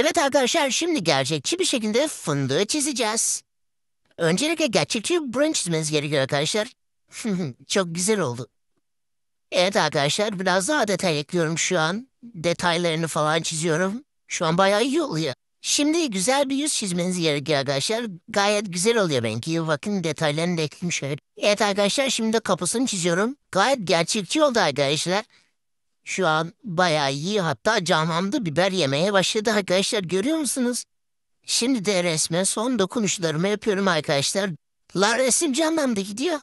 Evet arkadaşlar şimdi gerçekçi bir şekilde fındığı çizeceğiz. Öncelikle gerçekçi bir branch çizmeniz gerekiyor arkadaşlar. Çok güzel oldu. Evet arkadaşlar biraz daha detay ekliyorum şu an. Detaylarını falan çiziyorum. Şu an bayağı iyi oluyor. Şimdi güzel bir yüz çizmeniz gerekiyor arkadaşlar. Gayet güzel oluyor benki. Bakın detaylarını da ekledim şöyle. Evet arkadaşlar şimdi de kapısını çiziyorum. Gayet gerçekçi oldu arkadaşlar. Şu an bayağı iyi hatta canlandı biber yemeye başladı arkadaşlar görüyor musunuz? Şimdi de resmen son dokunuşlarımı yapıyorum arkadaşlar. La resim canlandı gidiyor.